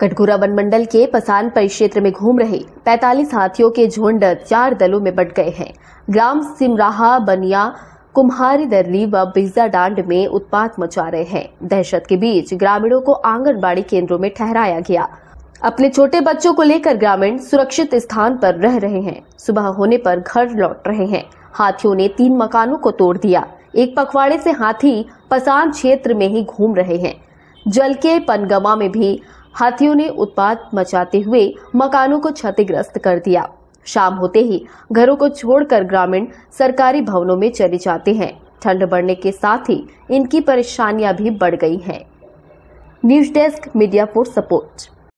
कटघुरा one मंडल के पसान परिक्षेत्र में घूम रहे 45 हाथियों के झुंड चार दलों में बट गए हैं ग्राम सिमराहा बनिया कुम्हारी दर्री व बिजा डांड में उत्पात मचा रहे हैं दहशत के बीच ग्रामीणों को आंगनबाड़ी केंद्रों में ठहराया गया अपने छोटे बच्चों को लेकर ग्रामीण सुरक्षित स्थान पर रह रहे हैं सुबह होने पर घर लौट रहे हैं हाथियों ने तीन मकानों को तोड़ दिया एक पखवाड़े से हाथी पसान क्षेत्र में ही घूम रहे हैं जल के पनगमा में भी हाथियों ने उत्पात मचाते हुए मकानों को क्षतिग्रस्त कर दिया शाम होते ही घरों को छोड़कर ग्रामीण सरकारी भवनों में चले जाते हैं ठंड बढ़ने के साथ ही इनकी परेशानियां भी बढ़ गई हैं news desk media for support